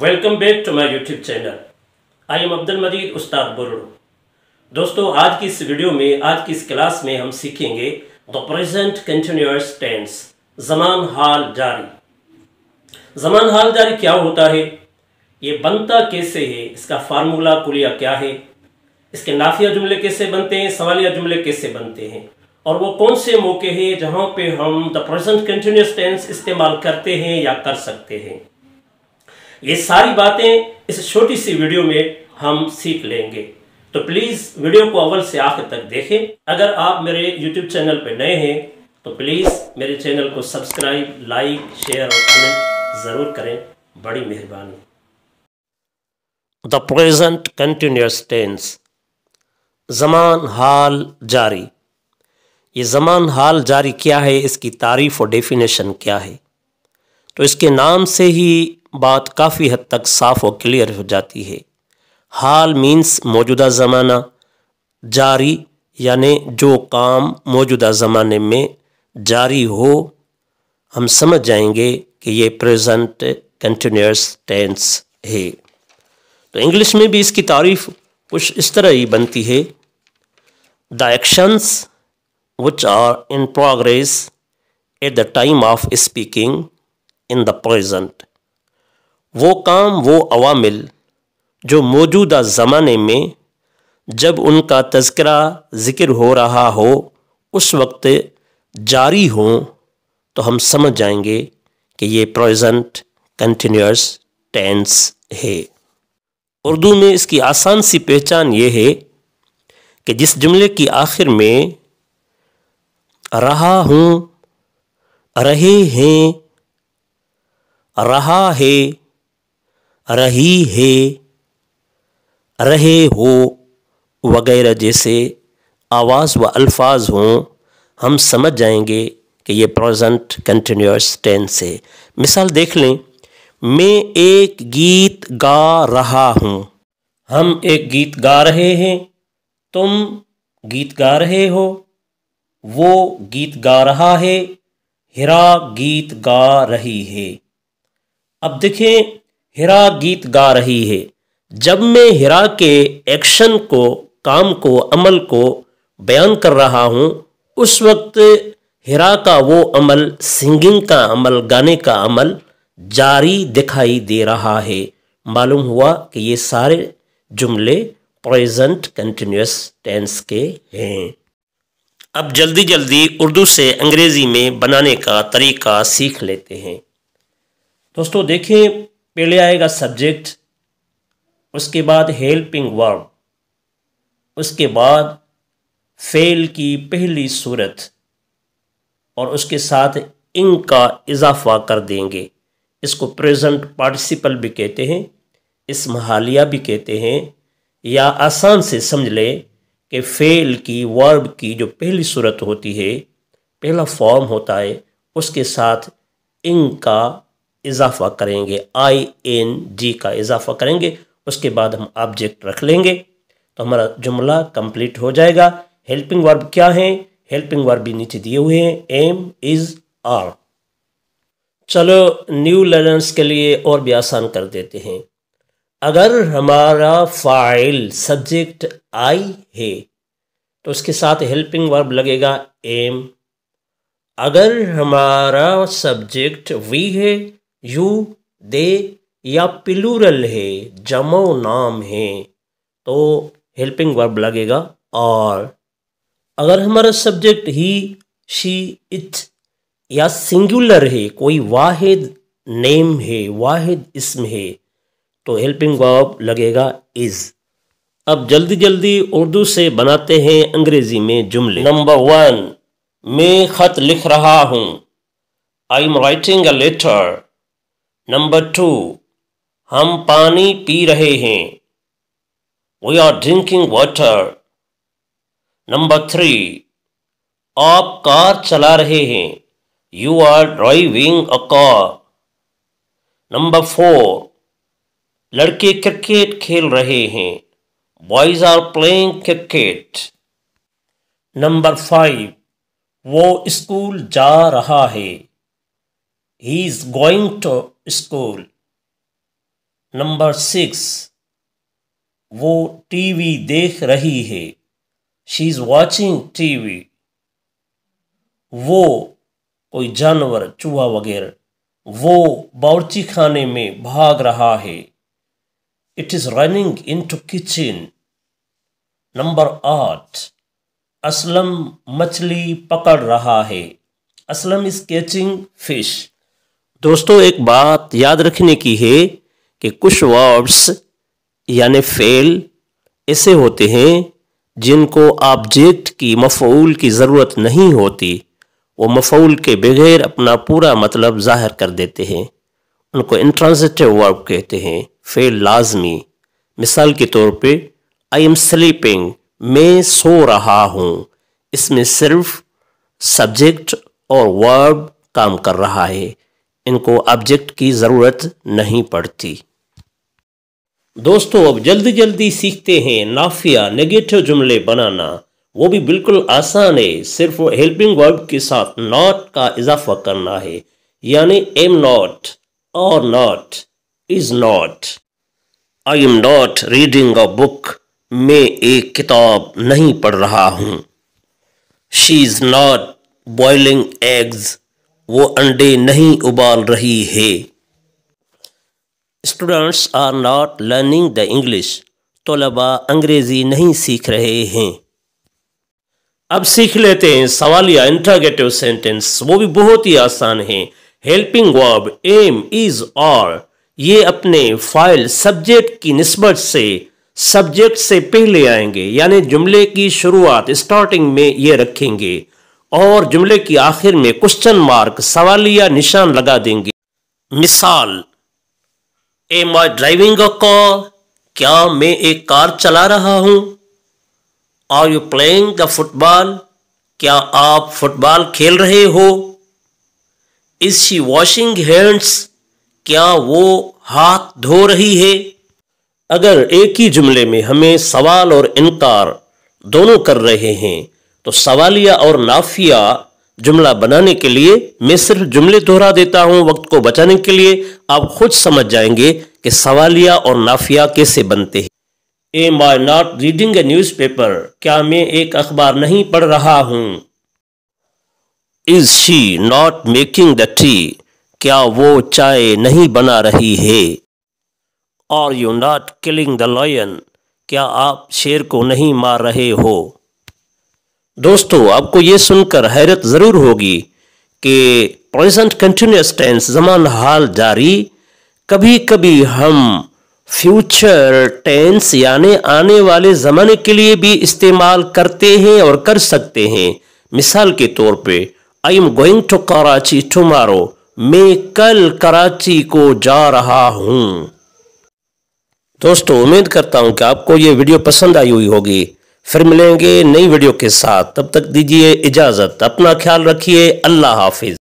welcome back to my YouTube channel I am Abdul Majeed Ustad बुरड़ो दोस्तों आज की इस वीडियो में आज की इस क्लास में हम सीखेंगे द प्रेजेंट कंटिन्यूस टेंस जमान हाल जारी जमान हाल जारी क्या होता है ये बनता कैसे है इसका फार्मूला कुलिया क्या है इसके नाफिया जुमले कैसे बनते हैं सवालिया जुमले कैसे बनते हैं और वो कौन से मौके हैं जहाँ पे हम द प्रेजेंट कंटिन्यूस टेंस इस्तेमाल करते हैं या कर सकते हैं ये सारी बातें इस छोटी सी वीडियो में हम सीख लेंगे तो प्लीज़ वीडियो को अव्वल से आखिर तक देखें अगर आप मेरे यूट्यूब चैनल पर नए हैं तो प्लीज़ मेरे चैनल को सब्सक्राइब लाइक शेयर और कमेंट ज़रूर करें बड़ी मेहरबानी द प्रेजेंट कंटिन्यूस टेंस जमान हाल जारी ये जमान हाल जारी क्या है इसकी तारीफ और डेफिनेशन क्या है तो इसके नाम से ही बात काफ़ी हद तक साफ और क्लियर हो जाती है हाल मीन्स मौजूदा ज़माना जारी यानि जो काम मौजूदा ज़माने में जारी हो हम समझ जाएंगे कि ये प्रेजेंट कंटिन्यूस टेंस है तो इंग्लिश में भी इसकी तारीफ कुछ इस तरह ही बनती है the actions which are in progress at the time of speaking in the present वो काम वो अवामिल जो मौजूदा ज़माने में जब उनका तस्करा ज़िक्र हो रहा हो उस वक्त जारी हो तो हम समझ जाएंगे कि ये प्रेजेंट कंटिन्यूस टेंस है उर्दू में इसकी आसान सी पहचान ये है कि जिस जुमले की आखिर में रहा हूँ रहे हैं रहा है रही है रहे हो वगैरह जैसे आवाज़ व अल्फाज हों हम समझ जाएंगे कि ये प्रेजेंट कंटिन्यूस टेंस है मिसाल देख लें मैं एक गीत गा रहा हूँ हम एक गीत गा रहे हैं तुम गीत गा रहे हो वो गीत गा रहा है हिरा गीत गा रही है अब देखें हिरा गीत गा रही है जब मैं हिरा के एक्शन को काम को अमल को बयान कर रहा हूँ उस वक्त हिरा का वो अमल सिंगिंग का अमल गाने का अमल जारी दिखाई दे रहा है मालूम हुआ कि ये सारे जुमले प्रेजेंट कंटिन्यूस टेंस के हैं अब जल्दी जल्दी उर्दू से अंग्रेज़ी में बनाने का तरीका सीख लेते हैं दोस्तों देखें पहले आएगा सब्जेक्ट उसके बाद हेल्पिंग वर्ब उसके बाद फेल की पहली सूरत और उसके साथ इंग का इजाफा कर देंगे इसको प्रेजेंट पार्टिसिपल भी कहते हैं इस महालिया भी कहते हैं या आसान से समझ ले कि फेल की वर्ब की जो पहली सूरत होती है पहला फॉर्म होता है उसके साथ इंग का इजाफा करेंगे आई एन जी का इजाफा करेंगे उसके बाद हम ऑब्जेक्ट रख लेंगे तो हमारा जुमला कंप्लीट हो जाएगा हेल्पिंग वर्ब क्या है हेल्पिंग वर्ब भी नीचे दिए हुए हैं एम इज़ आर चलो न्यू लर्नर्स के लिए और भी आसान कर देते हैं अगर हमारा फाइल सब्जेक्ट आई है तो उसके साथ हेल्पिंग वर्ब लगेगा एम अगर हमारा सब्जेक्ट वी है यू दे या प्लूरल है जमो नाम है तो हेल्पिंग वर्ब लगेगा और अगर हमारा सब्जेक्ट ही शी इट या सिंगुलर है कोई वाहिद नेम है वाहिद इसम है तो हेल्पिंग वर्ब लगेगा इज अब जल्दी जल्दी उर्दू से बनाते हैं अंग्रेजी में जुमले नंबर वन मैं खत लिख रहा हूँ I am writing a letter number two हम पानी पी रहे हैं we are drinking water number three आप कार चला रहे हैं you are driving a car number four लड़के क्रिकेट खेल रहे हैं boys are playing cricket number five वो स्कूल जा रहा है he is going to school number six वो टी वी देख रही है she is watching TV वो कोई जानवर चूहा वगैरह वो बावची खाने में भाग रहा है it is running into kitchen number आठ असलम मछली पकड़ रहा है असलम इज़ कैचिंग फिश दोस्तों एक बात याद रखने की है कि कुछ वर्ब्स यानि फेल ऐसे होते हैं जिनको ऑब्जेक्ट की मफूल की ज़रूरत नहीं होती वो मफूल के बगैर अपना पूरा मतलब जाहिर कर देते हैं उनको इंट्रांजिटिव वर्ब कहते हैं फेल लाजमी मिसाल के तौर पे आई एम स्लीपिंग मैं सो रहा हूँ इसमें सिर्फ सब्जेक्ट और वर्ब काम कर रहा है इनको ऑब्जेक्ट की ज़रूरत नहीं पड़ती दोस्तों अब जल्दी जल्दी सीखते हैं नाफिया नेगेटिव जुमले बनाना वो भी बिल्कुल आसान है सिर्फ हेल्पिंग वर्ब के साथ नॉट का इजाफा करना है यानी एम नॉट और not is not I am not reading a book मैं एक किताब नहीं पढ़ रहा हूँ she is not boiling eggs वो अंडे नहीं उबाल रही है students are not learning the English तलबा अंग्रेज़ी नहीं सीख रहे हैं अब सीख लेते हैं सवाल या इंट्रागेटिव सेंटेंस वो भी बहुत ही आसान है हेल्पिंग वर्ब एम इज़ और ये अपने फाइल सब्जेक्ट की नस्बत से सब्जेक्ट से पहले आएंगे यानी जुमले की शुरुआत स्टार्टिंग में ये रखेंगे और जुमले की आखिर में क्वेश्चन मार्क सवालिया निशान लगा देंगे मिसाल ए माई ड्राइविंग अ कॉ क्या मैं एक कार चला रहा हूं are you playing the football क्या आप फुटबॉल खेल रहे हो इज शी वॉशिंग हैंड्स क्या वो हाथ धो रही है अगर एक ही जुमले में हमें सवाल और इनकार दोनों कर रहे हैं तो सवालिया और नाफिया जुमला बनाने के लिए मैं सिर्फ जुमले दोहरा देता हूं वक्त को बचाने के लिए आप खुद समझ जाएंगे कि सवालिया और नाफिया कैसे बनते हैं am I not reading a newspaper क्या मैं एक अखबार नहीं पढ़ रहा हूं is she not making the tea क्या वो चाय नहीं बना रही है are you not killing the lion क्या आप शेर को नहीं मार रहे हो दोस्तों आपको ये सुनकर हैरत ज़रूर होगी कि प्रेजेंट कंटिन्यूस टेंस जमान हाल जारी कभी कभी हम फ्यूचर टेंस यानी आने वाले ज़माने के लिए भी इस्तेमाल करते हैं और कर सकते हैं मिसाल के तौर पे I am going to Karachi tomorrow मैं कल कराची को जा रहा हूँ दोस्तों उम्मीद करता हूँ कि आपको ये वीडियो पसंद आई हुई होगी फिर मिलेंगे नई वीडियो के साथ तब तक दीजिए इजाज़त अपना ख्याल रखिए अल्लाह हाफिज़